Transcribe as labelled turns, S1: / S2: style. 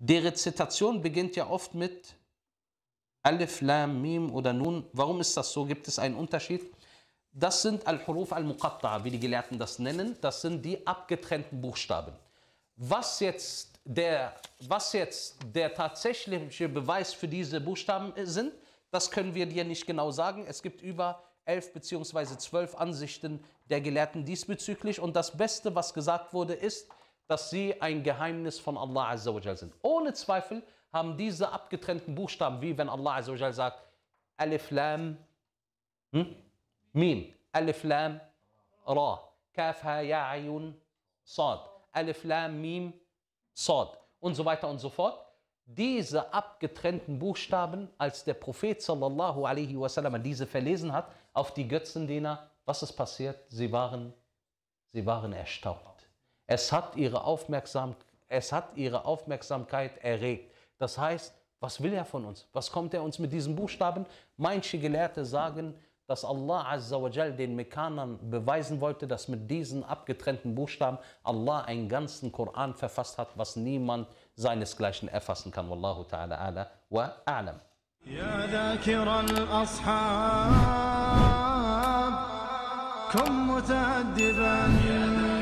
S1: Die Rezitation beginnt ja oft mit Alif, Lam, Mim oder Nun. Warum ist das so? Gibt es einen Unterschied? Das sind Al-Huruf Al-Muqatta, wie die Gelehrten das nennen. Das sind die abgetrennten Buchstaben. Was jetzt der, was jetzt der tatsächliche Beweis für diese Buchstaben sind, das können wir dir nicht genau sagen. Es gibt über elf bzw. zwölf Ansichten der Gelehrten diesbezüglich. Und das Beste, was gesagt wurde, ist, dass sie ein Geheimnis von Allah Azzawajal sind. Ohne Zweifel haben diese abgetrennten Buchstaben, wie wenn Allah Azzawajal sagt, Alif Lam, hm? Mim, Alif Lam, Ra, Kaf Ha Ya Ayun, Sad, Alif Lam, Mim, Sad und so weiter und so fort. Diese abgetrennten Buchstaben, als der Prophet sallallahu alaihi wasallam diese verlesen hat, auf die Götzendiener, was ist passiert? Sie waren, sie waren erstaunt. Es hat ihre, Aufmerksam es hat ihre Aufmerksamkeit erregt. Das heißt, was will er von uns? Was kommt er uns mit diesen Buchstaben? Manche Gelehrte sagen, dass Allah Azzawajal den Mekanern beweisen wollte, dass mit diesen abgetrennten Buchstaben Allah einen ganzen Koran verfasst hat, was niemand seinesgleichen erfassen kann. Wallahu ta'ala ala wa a'lam. يا ذاكر الأصحاب كن متأدبا